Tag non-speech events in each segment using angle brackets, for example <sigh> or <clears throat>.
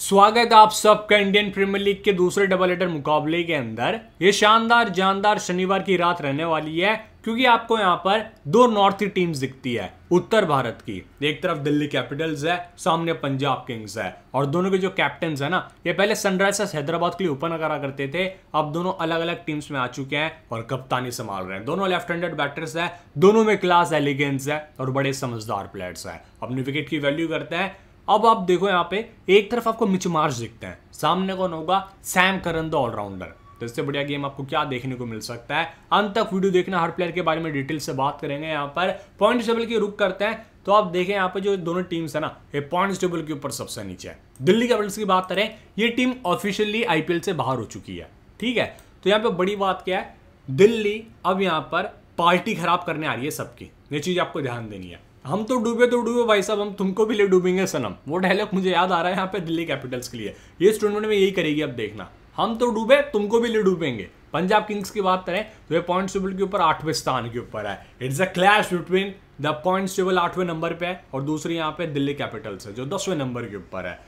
स्वागत है आप सबका इंडियन प्रीमियर लीग के दूसरे डबल एटर मुकाबले के अंदर ये शानदार जानदार शनिवार की रात रहने वाली है क्योंकि आपको यहाँ पर दो नॉर्थ टीम्स दिखती है उत्तर भारत की एक तरफ दिल्ली कैपिटल्स है सामने पंजाब किंग्स है और दोनों के जो कैप्टन है ना ये पहले सनराइजर्स हैदराबाद के लिए ओपन करा करते थे अब दोनों अलग अलग टीम्स में आ चुके हैं और कप्तानी संभाल रहे हैं दोनों लेफ्ट हैंडेड बैटर्स है दोनों में क्लास एलिगेंस है और बड़े समझदार प्लेयर्स है अपनी विकेट की वैल्यू करते हैं अब आप देखो यहाँ पे एक तरफ आपको मिच मार्च दिखते हैं सामने कौन होगा सैम करन द ऑलराउंडर तो इससे बढ़िया गेम आपको क्या देखने को मिल सकता है अंत तक वीडियो देखना हर प्लेयर के बारे में डिटेल से बात करेंगे यहाँ पर पॉइंट टेबल की रुक करते हैं तो आप देखें यहाँ पे जो दोनों टीम्स है ना ये पॉइंट टेबल के ऊपर सबसे नीचे है दिल्ली कैपिटल्स की बात करें ये टीम ऑफिशियली आईपीएल से बाहर हो चुकी है ठीक है तो यहाँ पे बड़ी बात क्या है दिल्ली अब यहाँ पर पार्टी खराब करने आ रही है सबकी ये चीज़ आपको ध्यान देनी है हम तो डूबे तो डूबे भाई साहब हम तुमको भी ले डूबेंगे सनम वो डायलॉग मुझे याद आ रहा है यहाँ पे दिल्ली कैपिटल्स के लिए ये स्टूडेंट में यही करेगी अब देखना हम तो डूबे तुमको भी ले डूबेंगे पंजाब किंग्स की बात करें तो ये पॉइंट टेबल के ऊपर आठवें स्थान के ऊपर है it's a clash between the point table आठवें नंबर पे है और दूसरी यहाँ पे दिल्ली कैपिटल्स है जो दसवें नंबर के ऊपर है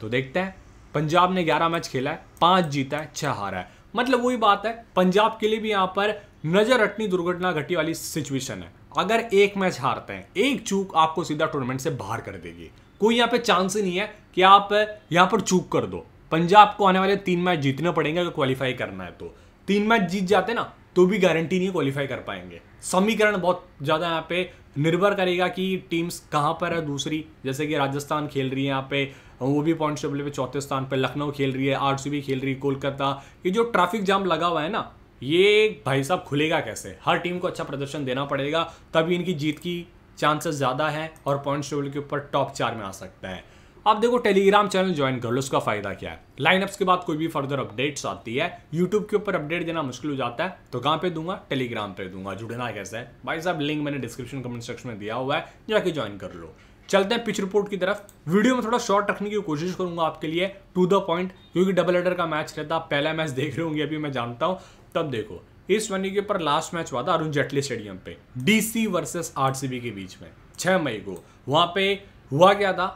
तो देखते हैं पंजाब ने ग्यारह मैच खेला है पांच जीता है छह हारा है मतलब वही बात है पंजाब के लिए भी यहाँ पर नजर रटनी दुर्घटना घटी वाली सिचुएशन है अगर एक मैच हारते हैं एक चूक आपको सीधा टूर्नामेंट से बाहर कर देगी कोई यहाँ पे चांस ही नहीं है कि आप यहाँ पर चूक कर दो पंजाब को आने वाले तीन मैच जीतने पड़ेंगे अगर क्वालिफाई करना है तो तीन मैच जीत जाते ना तो भी गारंटी नहीं क्वालिफाई कर पाएंगे समीकरण बहुत ज़्यादा यहाँ पे निर्भर करेगा कि टीम्स कहाँ पर है दूसरी जैसे कि राजस्थान खेल रही है यहाँ पे वो भी पॉइंट टेबल पे चौथे स्थान पर लखनऊ खेल रही है आरसीबी खेल रही है कोलकाता ये जो ट्रैफिक जाम लगा हुआ है ना ये भाई साहब खुलेगा कैसे हर टीम को अच्छा प्रदर्शन देना पड़ेगा तभी इनकी जीत की चांसेस ज़्यादा है और पॉइंट टेबल के ऊपर टॉप चार में आ सकता है आप देखो टेलीग्राम चैनल ज्वाइन कर लो उसका फायदा क्या है लाइनअप्स के बाद कोई भी फर्दर अपडेट्स आती है यूट्यूब के ऊपर अपडेट देना मुश्किल हो जाता है तो कहाँ पे दूंगा टेलीग्राम पे दूंगा जुड़ना कैसे है भाई साहब लिंक मैंने डिस्क्रिप्शन कमेंट सेक्शन में दिया हुआ है जाके ज्वाइन कर लो चलते हैं पिच रिपोर्ट की तरफ वीडियो में थोड़ा शॉर्ट रखने की कोशिश करूंगा आपके लिए टू द पॉइंट क्योंकि डबल एडर का मैच रहता पहला मैच देख रहे होंगे अभी मैं जानता हूँ तब देखो इस वनडे के ऊपर लास्ट मैच हुआ था अरुण जेटली स्टेडियम पे डीसी वर्सेस आरसीबी के बीच में छः मई को वहाँ पे हुआ क्या था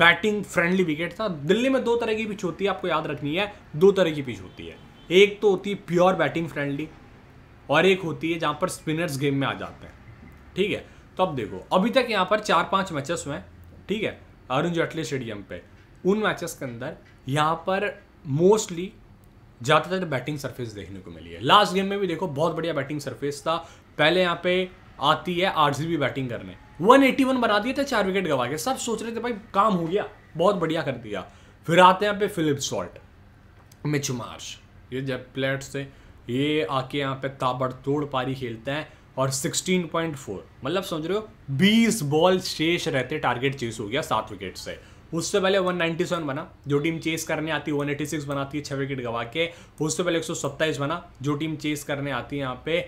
बैटिंग फ्रेंडली विकेट था दिल्ली में दो तरह की पिच होती है आपको याद रखनी है दो तरह की पिच होती है एक तो होती है प्योर बैटिंग फ्रेंडली और एक होती है जहाँ पर स्पिनर्स गेम में आ जाते हैं ठीक है तो अब देखो अभी तक यहाँ पर चार पाँच मैचेस हुए हैं ठीक है अरुण जेटली स्टेडियम पे उन मैचेस के अंदर यहाँ पर मोस्टली ज़्यादातर बैटिंग सरफेस देखने को मिली है लास्ट गेम में भी देखो बहुत बढ़िया बैटिंग सरफेस था पहले यहाँ पे आती है आरसीबी बैटिंग करने 181 बना दिए थे चार विकेट गवा के सब सोच रहे थे भाई काम हो गया बहुत बढ़िया कर दिया फिर आते हैं यहाँ पे फिलिप सॉल्ट मिच मार्श ये जब प्लेयर्स थे ये आके यहाँ पे ताबड़तोड़ पारी खेलते हैं और 16.4 मतलब समझ रहे हो 20 बॉल शेष रहते टारगेट चेस हो गया सात विकेट से उससे पहले 197 बना जो टीम चेस करने आती है 186 बनाती है छः विकेट गवा के उससे पहले 127 बना जो टीम चेस करने आती है यहाँ पे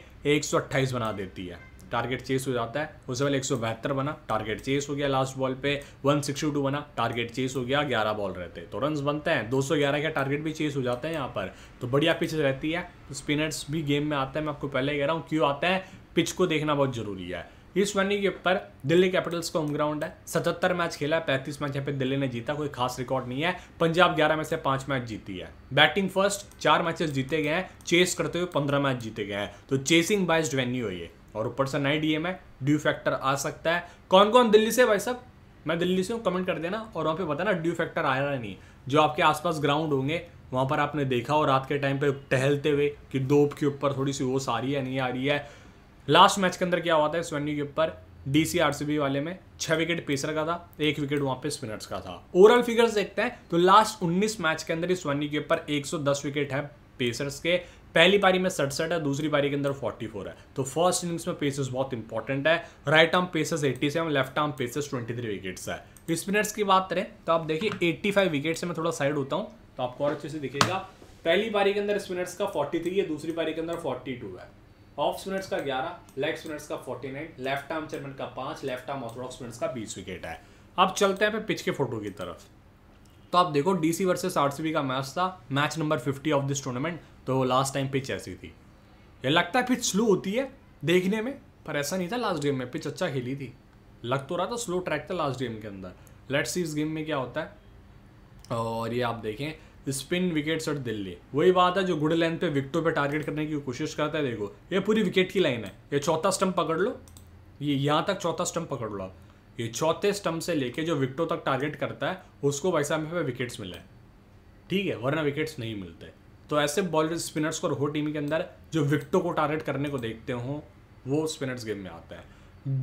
128 बना देती है टारगेट चेस हो जाता है उससे पहले एक बना टारगेट चेस हो गया लास्ट बॉल पे 162 बना टारगेट चेस हो गया 11 बॉल रहते तो रन बनते हैं 211 का टारगेट भी चेस हो जाता है यहाँ पर तो बढ़िया पिच रहती है तो स्पिनर्स भी गेम में आते हैं मैं आपको पहले कह रहा हूँ क्यों आता है पिच को देखना बहुत जरूरी है इस वनडे के ऊपर दिल्ली कैपिटल्स का होम ग्राउंड है सतहत्तर मैच खेला है पैंतीस मैच यहाँ पे दिल्ली ने जीता कोई खास रिकॉर्ड नहीं है पंजाब ग्यारह में से पांच मैच जीती है बैटिंग फर्स्ट चार मैचेस जीते गए हैं चेस करते हुए पंद्रह मैच जीते गए हैं तो चेसिंग बाइज वेन्यू है ये और ऊपर से नई डीएम है ड्यू फैक्टर आ सकता है कौन कौन दिल्ली से भाई साहब मैं दिल्ली से हूँ कमेंट कर देना और वहाँ पे बताना ड्यू फैक्टर आया या नहीं जो आपके आसपास ग्राउंड होंगे वहाँ पर आपने देखा और रात के टाइम पे टहलते हुए कि दोप के ऊपर थोड़ी सी वो आ रही है नहीं आ रही है लास्ट मैच के अंदर क्या हुआ था इस के ऊपर आरसीबी वाले में छह विकेट पेसर का था एक विकेट वहां पे स्पिनर्स का था ओवरऑल फिगर्स देखते हैं तो लास्ट 19 मैच के अंदर इस वन्नी के ऊपर 110 विकेट है पेसर्स के पहली पारी में सड़सठ है दूसरी पारी के अंदर 44 है तो फर्स्ट इनिंग्स में पेसर्स बहुत इंपॉर्टेंट है right arm paces 87 left arm paces 23 wickets है स्पिनर्स की बात करें तो आप देखिए 85 विकेट से मैं थोड़ा साइड होता हूँ तो आपको और अच्छे से दिखेगा पहली पारी के अंदर स्पिनर्स का 43 है दूसरी पारी के अंदर 42 है ऑफ स्पिनर्स का ग्यारह लेग स्पिनर्स का forty nine left arm chinaman का पाँच लेफ्ट आर्म ऑर्थोडॉक्स स्पिनर्स का बीस विकेट है अब चलते हैं पिच के फोटो की तरफ तो आप देखो डीसी वर्सेस आरसीबी का मैच था match number fifty of this tournament तो लास्ट टाइम पिच ऐसी थी ये लगता है पिच स्लो होती है देखने में पर ऐसा नहीं था लास्ट गेम में पिच अच्छा खेली थी लग तो रहा था स्लो ट्रैक था लास्ट गेम के अंदर लेट्स सी इस गेम में क्या होता है और ये आप देखें स्पिन विकेट्स और दिल्ली वही बात है जो गुड लेंथ पे विकटों पे टारगेट करने की कोशिश करता है देखो ये पूरी विकेट की लाइन है ये चौथा स्टम्प पकड़ लो ये यहाँ तक चौथा स्टम्प पकड़ लो आप ये चौथे स्टम्प से लेके जो विकटों तक टारगेट करता है उसको वैसा में विकेट्स मिले ठीक है वरना विकेट्स नहीं मिलते तो ऐसे बॉलर स्पिनर्स को हो टीम के अंदर जो विकटों को टारगेट करने को देखते हो वो स्पिनर्स गेम में आता है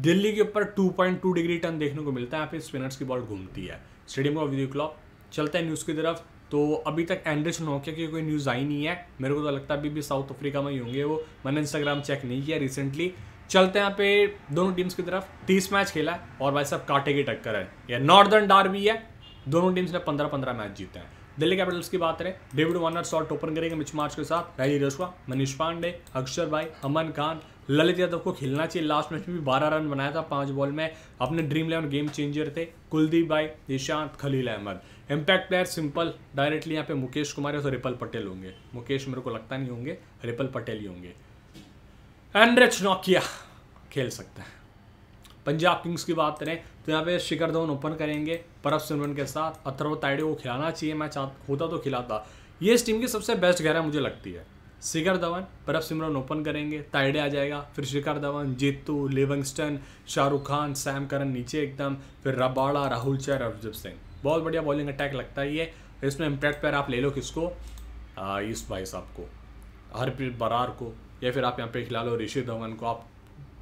दिल्ली के ऊपर 2.2 डिग्री टर्न देखने को मिलता है यहाँ पे स्पिनर्स की बॉल घूमती है स्टेडियम का व्यू क्लॉक चलता है न्यूज़ की तरफ तो अभी तक एंड्रिच नोकिया की कोई न्यूज़ आई नहीं है मेरे को तो लगता है अभी भी साउथ अफ्रीका में ही होंगे वो मैंने इंस्टाग्राम चेक नहीं किया रिसेंटली चलते हैं यहाँ पे दोनों टीम्स की तरफ तीस मैच खेला है और भाई साहब कांटे की टक्कर है या नॉर्दर्न डार भी है दोनों टीम्स ने पंद्रह पंद्रह मैच जीते हैं दिल्ली कैपिटल्स की बात करें डेविड वार्नर शॉट ओपन करेंगे मिच मार्च के साथ रैली रसवा मनीष पांडे अक्षर भाई अमन खान ललित यादव को खेलना चाहिए लास्ट मैच में भी बारह रन बनाया था पाँच बॉल में अपने ड्रीम इलेवन गेम चेंजर थे कुलदीप भाई Nishant Khaleel Ahmed impact player simple directly यहाँ पे मुकेश कुमार और रिपल पटेल होंगे मुकेश मेरे को लगता नहीं होंगे रिपल पटेल ही होंगे एंड्रेच नोकिया खेल सकते हैं पंजाब किंग्स की बात करें तो यहाँ पे शिखर धवन ओपन करेंगे परब सिमरन के साथ अथर्व ताइडे को खिलाना चाहिए मैं चाह होता तो खिलाता ये इस टीम की सबसे बेस्ट गहरा मुझे लगती है शिखर धवन पर अब सिमरन ओपन करेंगे ताइडे आ जाएगा फिर Shikhar Dhawan Jitu Livingstone Shahrukh Khan Sam Curran नीचे एकदम फिर रबाड़ा राहुल चैर अरजीत सिंह बहुत बढ़िया बॉलिंग अटैक लगता है ये इसमें इम्पैक्ट पैर आप ले लो किसको ईस्ट भाई साहब को हरप्रीत बरार को या फिर आप यहाँ पे खिला लो ऋषि धवन को आप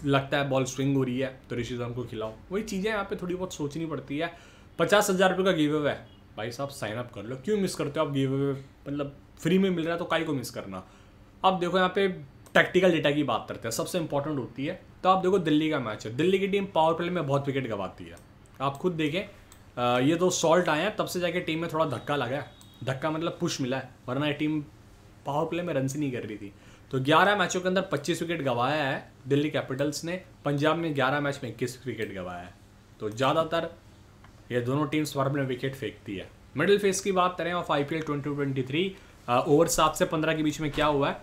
लगता है बॉल स्विंग हो रही है तो ऋषि धवन को खिलाओ वही चीज़ें यहाँ पे थोड़ी बहुत सोचनी पड़ती है पचास हज़ार रुपये का गिव अवे है भाई साहब साइन अप कर लो क्यों मिस करते हो आप गिव अवे मतलब फ्री में मिल रहा है तो काई को मिस करना अब देखो यहाँ पे टैक्टिकल डेटा की बात करते हैं सबसे इंपॉर्टेंट होती है तो आप देखो दिल्ली का मैच है दिल्ली की टीम पावर प्ले में बहुत विकेट गंवाती है आप खुद देखें ये तो सॉल्ट आए हैं तब से जाके टीम में थोड़ा धक्का लगा है धक्का मतलब पुश मिला है वरना ये टीम पावर प्ले में रन से नहीं कर रही थी तो 11 मैचों के अंदर 25 विकेट गंवाया है दिल्ली कैपिटल्स ने पंजाब में 11 मैच में इक्कीस विकेट गंवाया है तो ज़्यादातर ये दोनों टीम्स फॉर्म में विकेट फेंकती है मिडिल फेस की बात करें of I P L twenty twenty three over सात से पंद्रह के बीच में क्या हुआ है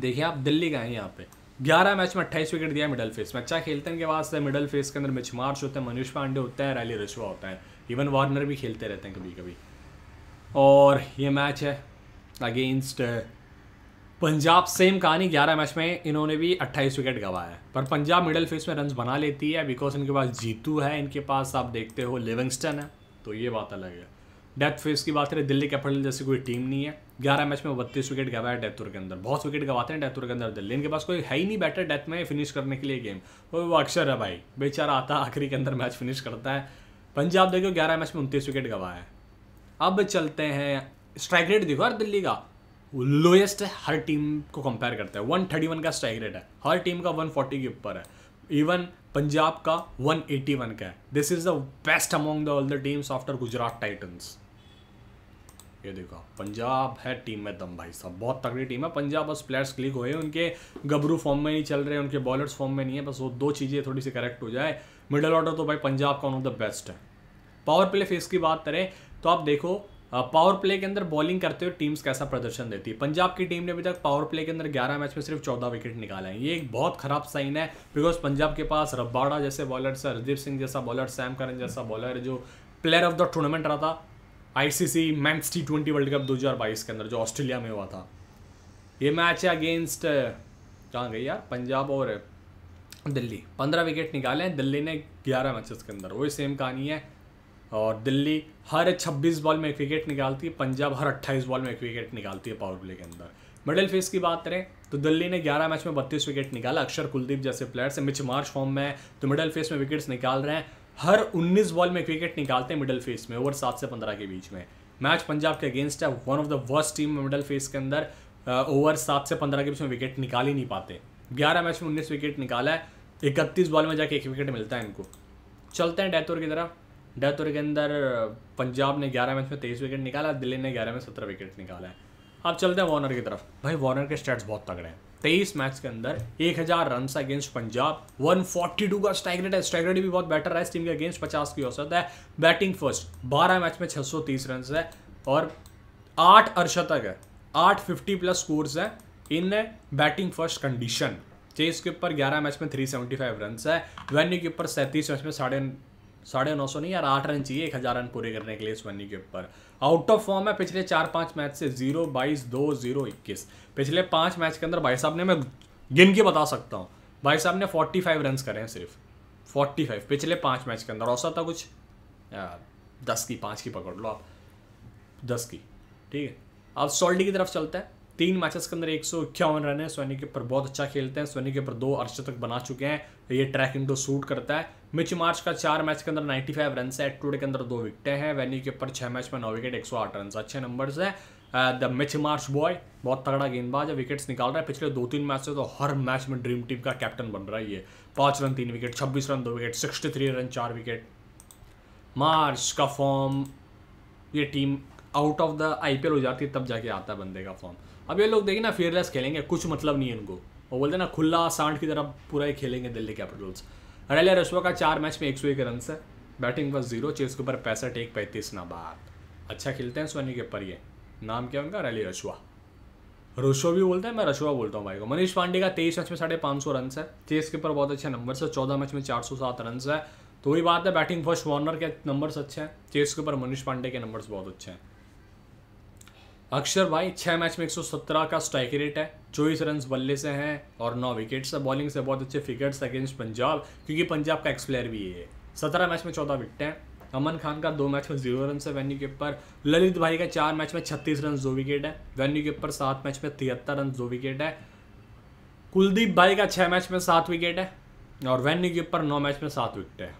देखिए आप दिल्ली का है यहाँ पे ग्यारह मैच में अट्ठाईस विकेट दिया मिडल फेस में अच्छा खेलते हैं इनके वास्ते मिडल फेस के अंदर मिच मार्च होते हैं मनीष पांडे होते हैं रैली रिश्वा होता है इवन वार्नर भी खेलते रहते हैं कभी कभी और ये मैच है अगेंस्ट uh, पंजाब सेम कहानी ग्यारह मैच में इन्होंने भी अट्ठाईस विकेट गवाया है पर पंजाब मिडल फेस में रन बना लेती है बिकॉज इनके पास जीतू है इनके पास आप देखते हो लिविंगस्टन है तो ये बात अलग है डेथ फेस की बात करें दिल्ली कैपिटल जैसी कोई टीम नहीं है ग्यारह मैच में बत्तीस विकेट गवाया है डेथुर के अंदर बहुत विकेट गवाते हैं डेथुर के अंदर दिल्ली इनके पास कोई है ही नहीं बैटर डेथ में फिनिश करने के लिए गेम वो अक्षर है भाई बेचारा आता आखिरी के अंदर मैच फिनिश करता है पंजाब देखो ग्यारह मैच में उनतीस विकेट गवाया है अब चलते हैं स्ट्राइक रेट देखो यार दिल्ली का लोएस्ट है हर टीम को कंपेयर करता है वन थर्टी वन का स्ट्राइक रेट है हर टीम का वन फोर्टी के ऊपर है इवन पंजाब का 181 का है this is the best among the all the teams after Gujarat Titans ये देखो पंजाब है टीम में दम भाई साहब बहुत तगड़ी टीम है पंजाब बस प्लेयर्स क्लिक हुए उनके गबरू फॉर्म में नहीं चल रहे उनके बॉलर्स फॉर्म में नहीं है बस वो दो चीज़ें थोड़ी सी करेक्ट हो जाए मिडल ऑर्डर तो भाई पंजाब का वन ऑफ द बेस्ट है पावर प्ले फेस की बात करें तो आप देखो पावर प्ले के अंदर बॉलिंग करते हुए टीम्स कैसा प्रदर्शन देती है पंजाब की टीम ने अभी तक पावर प्ले के अंदर 11 मैच में सिर्फ 14 विकेट निकाला है ये एक बहुत खराब साइन है बिकॉज पंजाब के पास रब्बाड़ा जैसे बॉलर्स है हरदीप सिंह जैसा बॉलर सैम करन जैसा बॉलर जो प्लेयर ऑफ द टूर्नामेंट रहा था ICC men's T twenty world cup दो हज़ार बाईस के अंदर जो ऑस्ट्रेलिया में हुआ था ये मैच है अगेंस्ट कहाँ गई यार पंजाब और दिल्ली पंद्रह विकेट निकाले हैं दिल्ली ने ग्यारह मैचेस के अंदर वही सेम कहानी है और दिल्ली हर छब्बीस बॉल में एक विकेट निकालती है पंजाब हर अट्ठाईस बॉल में एक विकेट निकालती है पावर प्ले के अंदर मिडिल फेस की बात करें तो दिल्ली ने 11 मैच में 32 विकेट निकाला अक्षर कुलदीप जैसे प्लेयर्स है मिच मार्च फॉर्म में तो मिडिल फेस में विकेट्स निकाल रहे हैं हर 19 बॉल में एक विकेट निकालते हैं मिडल फेस में ओवर सात से पंद्रह के बीच में मैच पंजाब के अगेंस्ट है one of the worst team middle phase के अंदर ओवर सात से पंद्रह के बीच में विकेट निकाल ही नहीं पाते ग्यारह मैच में उन्नीस विकेट निकाला है इकतीस बॉल में जाके एक विकेट मिलता है इनको चलते हैं डेथ ओवर की तरफ डेथ ओवर के अंदर पंजाब ने ग्यारह मैच में तेईस विकेट निकाला दिल्ली ने ग्यारह में सत्रह विकेट निकाला है अब चलते हैं वार्नर की तरफ भाई वार्नर के स्टैट्स बहुत तगड़े हैं तेईस मैच के अंदर एक हज़ार run against Punjab one forty two का स्ट्राइक रेट है स्ट्राइक रेट भी बहुत बेटर है इस टीम के अगेंस्ट पचास की औसत है बैटिंग फर्स्ट बारह मैच में छह सौ तीस रन है और आठ अर्शतक है आठ फिफ्टी प्लस स्कोर्स है in batting first condition chase के ऊपर ग्यारह मैच में थ्री सेवेंटी फाइव रन है वेन्यू के ऊपर सैंतीस मैच में साढ़े साढ़े नौ सौ नहीं यार आठ रन चाहिए एक हज़ार रन पूरे करने के लिए इस वनी के ऊपर आउट ऑफ फॉर्म है पिछले चार पाँच मैच से जीरो बाईस दो जीरो इक्कीस पिछले पाँच मैच के अंदर भाई साहब ने मैं गिन के बता सकता हूँ भाई साहब ने फोर्टी फाइव रन करे हैं सिर्फ फोर्टी फाइव पिछले पाँच मैच के अंदर औसत था कुछ दस की पाँच की पकड़ लो आप दस की ठीक है अब सॉल्टी की तरफ चलता है तीन मैचेस के अंदर एक सौ इक्यावन रन है सोनी के ऊपर बहुत अच्छा खेलते हैं सोनी के ऊपर दो तक बना चुके हैं ये ट्रैक इनको शूट करता है मिच मार्च का चार मैच के अंदर 95 फाइव रन है टूडे के अंदर दो विकटें हैं वैनी के ऊपर छह मैच में नौ विकेट एक सौ आठ रन अच्छे नंबर है द मिच मार्च बॉय बहुत तगड़ा गेंदबाज है विकेट्स निकाल रहा है पिछले दो तीन मैच से तो हर मैच में ड्रीम टीम का कैप्टन बन रहा है ये पांच रन तीन विकेट छब्बीस रन दो विकेट सिक्सटी थ्री रन चार विकेट मार्च का फॉर्म ये team out of the eye हो जाती है तब जाके आता है बंदे का फॉर्म अब ये लोग देखिए ना फेयरलेस खेलेंगे कुछ मतलब नहीं है इनको और बोलते ना खुला सांड की तरफ पूरा ही खेलेंगे दिल्ली कैपिटल्स हरेलिया रश्वा का चार मैच में एक सौ एक रन है बैटिंग बस जीरो चेस के ऊपर पैंसठ एक पैंतीस नाबाद अच्छा खेलते हैं सोनी के पर ये नाम क्या उनका रैली रशुआ रशो भी बोलते हैं मैं रशुआ बोलता हूँ भाई को मनीष पांडे का तेईस मैच में साढ़े पाँच सौ रन है चेस के ऊपर बहुत अच्छे नंबर है चौदह मैच में चार सौ सात रन है तो वही बात है बैटिंग फर्स्ट वार्नर के नंबर्स अच्छे हैं चेस के ऊपर मनीष पांडे के नंबर्स बहुत अच्छे हैं अक्षर भाई छः मैच में 117 का स्ट्राइक रेट है चौबीस रन बल्ले से हैं और नौ विकेट से बॉलिंग से बहुत अच्छे फिगर्स अगेंस्ट पंजाब क्योंकि पंजाब का एक्स प्लेयर भी है सत्रह मैच में चौदह विकटें हैं अमन खान का दो मैच में जीरो रन है वेन्यू के ऊपर ललित भाई का चार मैच में छत्तीस रन दो विकेट है वेन्यू के ऊपर सात मैच में तिहत्तर रन दो विकेट है कुलदीप भाई का छः मैच में सात विकेट है और वेन्यू के ऊपर नौ मैच में सात विकेट है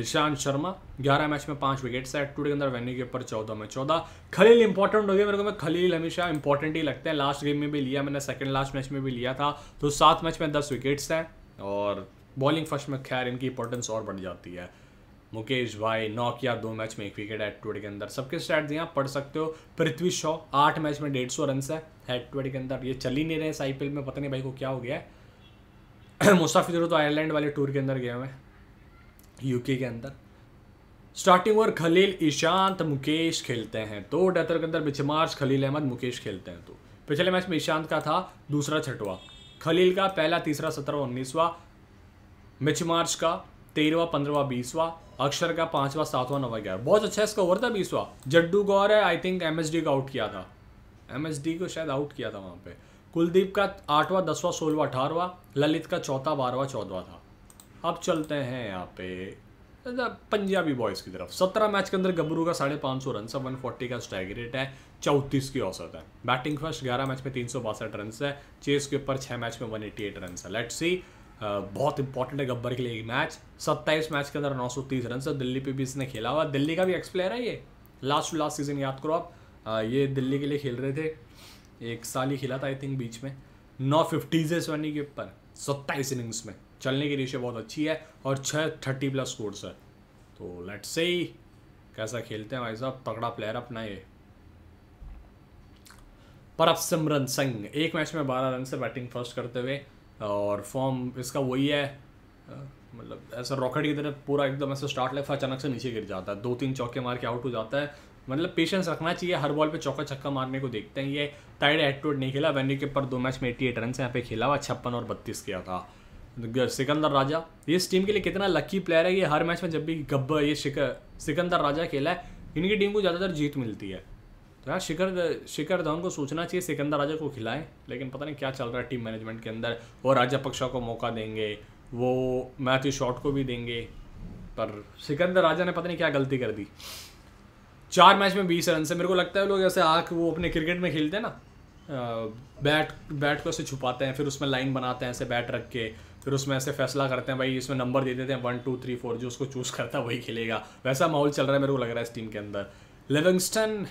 ईशांत शर्मा 11 मैच में पांच विकेट सेट टूडे के अंदर वेन्यू के ऊपर चौदह में चौदह खलील इंपॉर्टेंट हो गया मेरे को मैं खलील हमेशा इंपॉर्टेंट ही लगता है लास्ट गेम में भी लिया मैंने सेकंड लास्ट मैच में भी लिया था तो सात मैच में दस विकेट्स हैं और बॉलिंग फर्स्ट में खैर इनकी इंपॉर्टेंस और बढ़ जाती है मुकेश भाई नौ किया दो मैच में एक विकेट हेड टू के अंदर सबके स्टैट्स यहाँ पढ़ सकते हो पृथ्वी शॉ आठ मैच में डेढ़ सौ रन है हेड टू के अंदर ये चल ही नहीं रहे इस आई में पता नहीं भाई को क्या हो गया है <clears throat> मुस्ताफिजर तो आयरलैंड वाले टूर के अंदर गए हुए हैं यूके के अंदर स्टार्टिंग ओवर खलील ईशांत मुकेश खेलते हैं तो डेथर के अंदर मार्च खलील अहमद मुकेश खेलते हैं तो पिछले मैच में ईशांत का था दूसरा छठवा खलील का पहला तीसरा सत्रहवा उन्नीसवा मिच मार्च का तेरहवा पंद्रहवा बीसवा अक्षर का पांचवा सातवां नवा ग्यारह बहुत अच्छा इसका ओवर था बीसवा जड्डू गौर है आई थिंक एम को आउट किया था एम को शायद आउट किया था वहाँ पे कुलदीप का आठवां दसवां सोलवा अठारहवा ललित का चौथा बारहवा चौदवा था अब चलते हैं यहाँ पे पंजाबी बॉयज़ की तरफ सत्रह मैच के अंदर गबरू का साढ़े पाँच सौ रन है वन फोर्टी का स्ट्राइक रेट है चौंतीस की औसत है बैटिंग फर्स्ट ग्यारह मैच में तीन सौ बासठ रन है चेस के ऊपर छः मैच में वन एटी एट रन है लेट सी बहुत इंपॉर्टेंट है गब्बर के लिए एक मैच सत्ताईस मैच के अंदर नौ सौ तीस रन है दिल्ली पे भी इसने खेला हुआ दिल्ली का भी एक्स प्लेयर है ये लास्ट टू लास्ट सीजन याद करो आप ये दिल्ली के लिए खेल रहे थे एक साल ही खेला था आई थिंक बीच में नौ फिफ्टीज़ है सोनी के ऊपर सत्ताईस इनिंग्स में चलने की रेशियो बहुत अच्छी है और छः थर्टी प्लस स्कोर्स है तो लेट्स से ही कैसा खेलते हैं भाई साहब तगड़ा प्लेयर अपना ये अब सिमरन सिंह एक मैच में बारह रन से बैटिंग फर्स्ट करते हुए और फॉर्म इसका वही है मतलब ऐसा रॉकेट की तरह पूरा एकदम ऐसा स्टार्ट लेफ अचानक से नीचे गिर जाता है दो तीन चौके मार के आउट हो जाता है मतलब पेशेंस रखना चाहिए हर बॉल पे चौका छक्का मारने को देखते हैं ये टाइड टूट नहीं खेला वेन्यू के ऊपर दो मैच में एट्टी एट रन यहाँ पे खेला हुआ छप्पन और बत्तीस किया था तो सिकंदर राजा ये इस टीम के लिए कितना लकी प्लेयर है ये हर मैच में जब भी गब्ब ये शिकर सिकंदर राजा खेला है इनकी टीम को ज़्यादातर जीत मिलती है तो यार शिखर शिखर धवन को सोचना चाहिए सिकंदर राजा को खिलाएं लेकिन पता नहीं क्या चल रहा है टीम मैनेजमेंट के अंदर वो राजा पक्षा को मौका देंगे वो मैथ्यू शॉट को भी देंगे पर सिकंदर राजा ने पता नहीं क्या गलती कर दी चार मैच में बीस रन से मेरे को लगता है लोग ऐसे आँख वो अपने क्रिकेट में खेलते हैं ना बैट बैट को ऐसे छुपाते हैं फिर उसमें लाइन बनाते हैं ऐसे बैट रख के फिर उसमें ऐसे फैसला करते हैं भाई इसमें नंबर दे देते हैं वन टू थ्री फोर जो उसको चूज़ करता है वही खेलेगा वैसा माहौल चल रहा है मेरे को लग रहा है इस टीम के अंदर लिविंगस्टन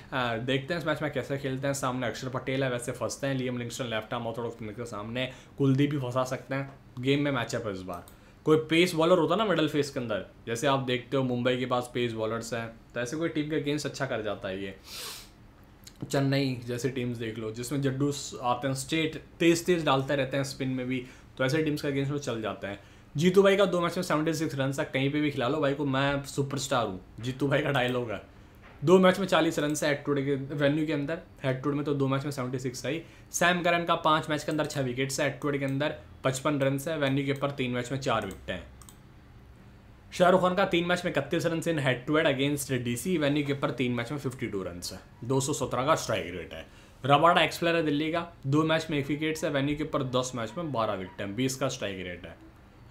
देखते हैं इस मैच में कैसे खेलते हैं सामने अक्षर पटेल है वैसे फंसते हैं लियम लिंगस्टन लेफ्ट आर्म और थोड़ा सामने कुलदीप भी फंसा सकते हैं गेम में मैचअप है इस बार कोई पेस बॉलर होता ना मिडल फेस के अंदर जैसे आप देखते हो मुंबई के पास पेस बॉलर्स हैं तो ऐसे कोई टीम के अगेंस्ट अच्छा कर जाता है ये चेन्नई जैसे टीम्स देख लो जिसमें जड्डू आते हैं स्टेट तेज तेज डालते रहते हैं स्पिन में भी तो ऐसे टीम्स के अगेंस्ट वो चल जाते हैं जीतू भाई का दो मैच में सेवेंटी सिक्स रन था कहीं पे भी खिला लो भाई को मैं सुपरस्टार हूँ जीतू भाई का डायलॉग है दो मैच में चालीस रन है हेड टूड के वेन्यू के अंदर हेड टूड में तो दो मैच में सेवेंटी सिक्स आई सैम करन का पाँच मैच के अंदर छः विकेट है हेड टूड के अंदर पचपन रन है वेन्यू के ऊपर तीन मैच में चार विकेट हैं शाहरुख खान का तीन मैच में इकतीस run in head to head against DC venue के ऊपर तीन मैच में फिफ्टी टू रन है दो सौ सत्रह का स्ट्राइक रेट है रबाडा एक्सप्लेयर है दिल्ली का दो मैच में एक विकेट है वेन्यू के ऊपर दस मैच में बारह विकेट है बीस का स्ट्राइक रेट है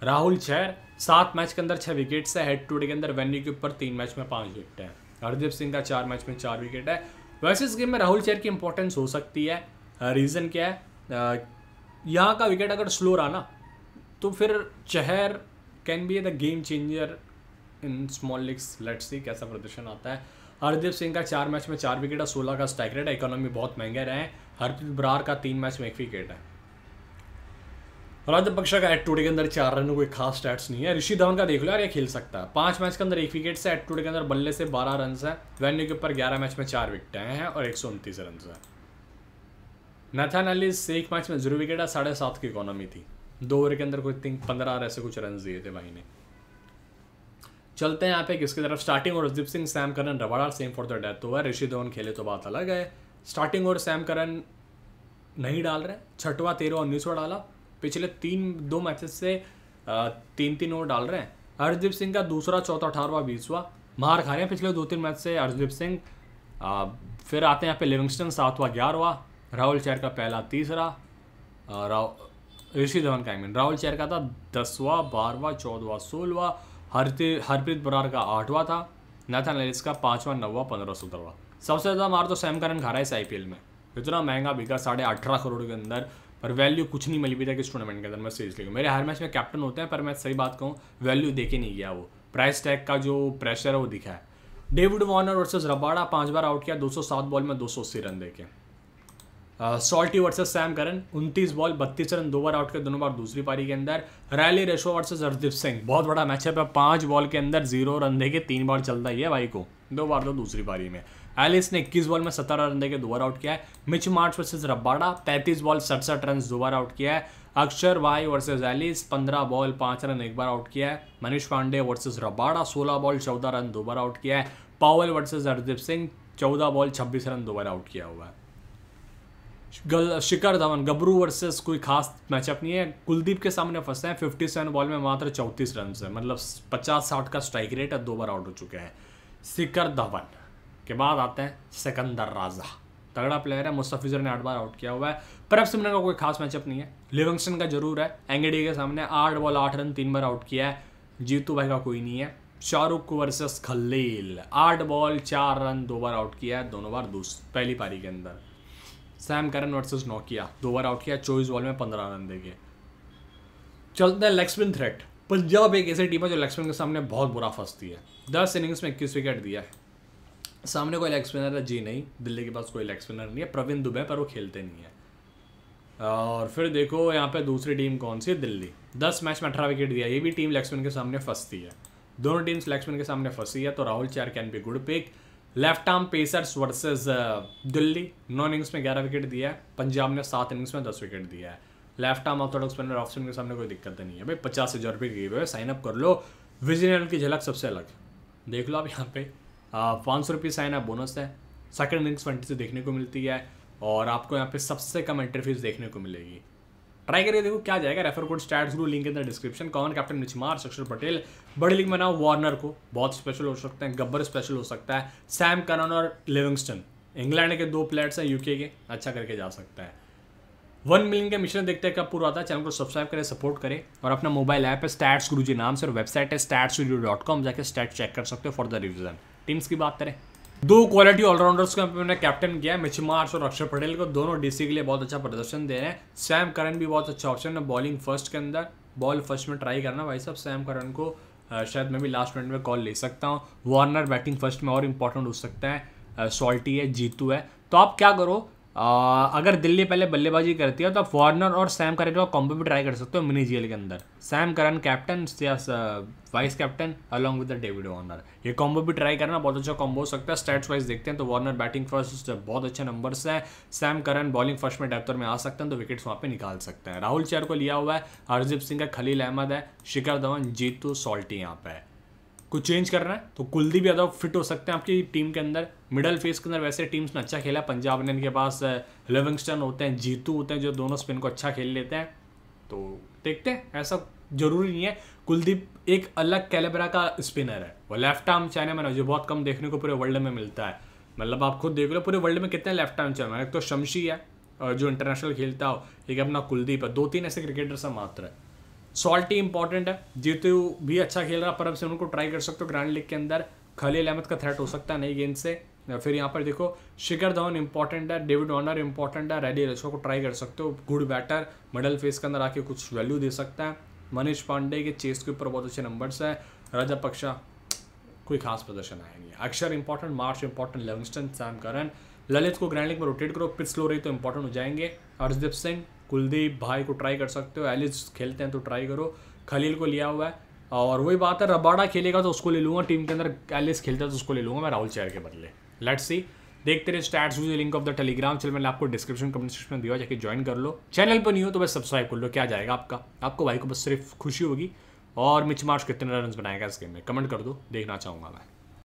राहुल चैर सात मैच के अंदर छह विकेट्स है हेड टू हेड के अंदर वेन्यू के ऊपर तीन मैच में पाँच विकेट हैं हरदीप सिंह का चार मैच में चार विकेट है वैसे इस गेम में राहुल चेर की इंपॉर्टेंस हो सकती है रीज़न क्या है यहाँ का विकेट अगर स्लो रहा ना तो फिर Chahar can be the game changer in small leagues let's see कैसा प्रदर्शन आता है हरदीप सिंह का चार मैच में चार विकेट है सोलह का स्ट्राइक रेट है इकोनॉमी बहुत महंगे रहे हैं हरप्रीत ब्रार का तीन मैच में एक विकेट है राजपक्षा का एट टूडे के अंदर चार रन कोई खास स्टैट्स नहीं है ऋषि धवन का देख लो यार ये खेल सकता है पांच मैच के अंदर एक विकेट से एट टूडे के अंदर बल्ले से बारह रन है वेन्यू के ऊपर ग्यारह मैच में चार विकेट आए हैं और एक सौ उनतीस रन है नथान से एक मैच में जीरो विकेट है साढ़े सात की इकोनॉमी थी दो ओवर के अंदर कोई तीन पंद्रह ऐसे कुछ रन दिए थे भाई ने चलते हैं यहाँ पे किसकी तरफ स्टार्टिंग और Rajdeep Singh Sam Curran Rabada same for the death हुआ ऋषि धवन खेले तो बात अलग है स्टार्टिंग और सैम करन नहीं डाल रहे छठवा तेरह उन्नीसवा डाला पिछले तीन दो मैचेस से तीन तीन ओवर डाल रहे हैं हरदीप सिंह का दूसरा चौथा अठारहवा बीसवा मार खा रहे हैं पिछले दो तीन मैच से हरदीप सिंह फिर आते हैं यहाँ पे लिविंगस्टन सातवा ग्यारहवा राहुल चैर का पहला तीसरा ऋषि धवन का आई राहुल चैर का था दसवा बारहवा चौदवा सोलहवा हरती हरप्रीत बरार का आठवा था नथन एलिस का पाँचवा नौवा पंद्रह सत्रहवा सबसे ज़्यादा मार तो सैम करन खा रहा है इस आई में इतना महंगा बिका साढ़े अठारह करोड़ के अंदर और वैल्यू कुछ नहीं मिली भी तक इस टूर्नामेंट के अंदर मैं सीरियसली मेरे हर मैच में कैप्टन होता है पर मैं सही बात कहूँ वैल्यू देके नहीं गया वो प्राइस टैग का जो प्रेशर है वो दिखा है डेविड वार्नर वर्सेज रबाड़ा पाँच बार आउट किया दो बॉल में दो सौ रन देके सॉल्टी वर्सेज सैम करन उनतीस बॉल बत्तीस रन दो बार आउट किया दोनों बार दूसरी पारी के अंदर Rilee Rossouw versus Hardeep Singh बहुत बड़ा मैच है पाँच बॉल के अंदर जीरो रन दे के तीन बार चलता ही है भाई को दो बार तो दूसरी पारी में एलिस ने इक्कीस बॉल में सत्रह रन देकर दोबारा आउट किया है मिच मार्च वर्सेज रब्बाडा पैंतीस बॉल सड़सठ रन बार आउट किया है अक्षर वाई वर्सेज एलिस पंद्रह बॉल पांच रन एक बार आउट किया है मनीष पांडे वर्सेज रब्बाडा सोलह बॉल चौदह रन दोबारा आउट किया है पावल वर्सेज हरदीप सिंह चौदह बॉल छब्बीस रन दोबारा आउट किया हुआ है गल शिखर धवन गबरू वर्सेस कोई खास मैचअप नहीं है कुलदीप के सामने फंसे हैं फिफ्टी सेवन बॉल में मात्र चौंतीस रन है मतलब पचास साठ का स्ट्राइक रेट है दो बार आउट हो चुके हैं शिखर धवन के बाद आते हैं सिकंदर राजा तगड़ा प्लेयर है मुस्तफिजर ने आठ बार आउट किया हुआ है अब सिमरन का कोई खास मैचअप नहीं है लिविंगस्टन का जरूर है एंगेडी के सामने आठ बॉल आठ रन तीन बार आउट किया है जीतू भाई का कोई नहीं है शाहरुख वर्सेस खलील आठ बॉल चार रन दो बार आउट किया है दोनों बार पहली पारी के अंदर सैम करन वर्सेस नोकिया दो बार आउट किया चौबीस बॉल में पंद्रह रन दे चलते हैं लेक्सपिन थ्रेट पंजाब एक ऐसी टीम है जो लेक्सपिन के सामने बहुत बुरा फंसती है दस इनिंग्स में इक्कीस विकेट दिया है सामने कोई लेग स्पिनर है जी नहीं दिल्ली के पास कोई लेग स्पिनर नहीं है प्रवीण दुबे पर वो खेलते नहीं है और फिर देखो यहाँ पे दूसरी टीम कौन सी है दिल्ली दस मैच में अठारह विकेट दिया ये भी टीम लेग स्पिन के सामने फंसती है दोनों टीम लेग के सामने फंसी है तो Rahul Chahar can be good pick left arm pacers versus Delhi नौ इनिंग्स में ग्यारह विकेट दिया है पंजाब ने सात इनिंग्स में दस विकेट दिया है left arm orthodox spinner off spin के सामने कोई दिक्कत नहीं है भाई पचास हज़ार रुपये गिर साइन अप कर लो विजय की झलक सबसे अलग देख लो आप यहाँ पे पाँच सौ रुपये साइन है बोनस है सेकेंड इनिंग्स ट्वेंटी से देखने को मिलती है और आपको यहाँ पे सबसे कम एंट्री फीस देखने को मिलेगी ट्राई करिए देखो क्या जाएगा रेफर कोड स्टार्ट जरूर link in the description common captain निचमार अक्षर पटेल बड़ी लिंक में वार्नर को बहुत स्पेशल हो सकते हैं गब्बर स्पेशल हो सकता है सैम करन और लिविंगस्टन इंग्लैंड के दो प्लेयर्स हैं यूके के अच्छा करके जा सकता है वन मिलियन के मिशन देखते हैं कब पूरा आता है चैनल को सब्सक्राइब करें सपोर्ट करें और अपना मोबाइल ऐप है स्टैट्स जी नाम से और वेबसाइट है स्टैट्स डॉट कॉम जाकर स्टैट चेक कर सकते हो फॉर द रिविजन टीम्स की बात करें दो क्वालिटी ऑलराउंडर्स को मैंने कैप्टन किया है मिच मार्च और अक्षर पटेल को दोनों डीसी के लिए बहुत अच्छा प्रदर्शन दे रहे हैं सैम करन भी बहुत अच्छा ऑप्शन है बॉलिंग फर्स्ट के अंदर बॉल फर्स्ट में ट्राई करना भाई साहब सैम करन को शायद मैं भी लास्ट मिनट में कॉल ले सकता हूँ वार्नर बैटिंग फर्स्ट में और इंपॉर्टेंट हो सकता है सॉल्टी है जीतू है तो आप क्या करो अगर दिल्ली पहले बल्लेबाजी करती है तो आप वार्नर और सैम करन का कॉम्बो भी ट्राई कर सकते हो मिनी जीएल के अंदर सैम करन कैप्टन या vice captain along with the David Warner ये कॉम्बो भी ट्राई करना बहुत अच्छा कॉम्बो हो सकता है स्टेट्स वाइज देखते हैं तो वार्नर बैटिंग फर्स्ट बहुत अच्छे नंबर्स हैं सैम करन बॉलिंग फर्स्ट में डेप्थर में आ सकते हैं तो विकेट्स वहाँ पर निकाल सकते हैं राहुल चेयर को लिया हुआ है हरजीप सिंह का खलील अहमद है शिखर धवन जीतू सॉल्टी यहाँ पे है कुछ चेंज करना है तो कुलदीप यादव फिट हो सकते हैं आपकी टीम के अंदर मिडल फेस के अंदर वैसे टीम्स ने अच्छा खेला पंजाब ने इनके पास लिविंगस्टन होते हैं जीतू होते हैं जो दोनों स्पिन को अच्छा खेल लेते हैं तो देखते हैं ऐसा जरूरी नहीं है कुलदीप एक अलग कैलेबरा का स्पिनर है वो लेफ्ट आर्म चाइना में जो बहुत कम देखने को पूरे वर्ल्ड में मिलता है मतलब आप खुद देख लो पूरे वर्ल्ड में कितने लेफ्ट आर्म चाइना एक तो शमशी है जो इंटरनेशनल खेलता हो एक अपना कुलदीप है दो तीन ऐसे क्रिकेटर्स हैं मात्र है सॉल्टी इंपॉर्टेंट है जीतू भी अच्छा खेल रहा पर अब से उनको ट्राई कर सकते हो ग्रैंड लीग के अंदर खलील अहमद का थ्रेट हो सकता है नई गेंद से फिर यहाँ पर देखो शिखर धवन इंपॉर्टेंट है डेविड ऑनर इंपॉर्टेंट है रेडी रेसो को ट्राई कर सकते हो गुड बैटर मिडल फेस के अंदर आके कुछ वैल्यू दे सकता है मनीष पांडे के चेस के ऊपर बहुत अच्छे नंबर्स हैं राजा पक्षा कोई खास प्रदर्शन आया नहीं Axar important Marsh important Livingstone Sam Curran Lalit को ग्रैंड लीग में रोटेट करो पिट स्लो रही तो इंपॉर्टेंट हो जाएंगे हर्षदीप सिंह कुलदीप भाई को ट्राई कर सकते हो एलिस खेलते हैं तो ट्राई करो खलील को लिया हुआ है और वही बात है रबाडा खेलेगा तो उसको ले लूँगा टीम के अंदर एलिस खेलता है तो उसको ले लूँगा मैं राहुल चेयर के बदले लेट सी देखते रहे स्टैट्स मुझे लिंक ऑफ द टेलीग्राम चल मैंने आपको डिस्क्रिप्शन कमेंट सेक्शन में दिया जाके ज्वाइन कर लो चैनल पर नहीं हो तो बस सब्सक्राइब कर लो क्या जाएगा आपका आपको भाई को बस सिर्फ खुशी होगी और मिच मार्च कितने रन बनाएगा इस गेम में कमेंट कर दो देखना चाहूँगा मैं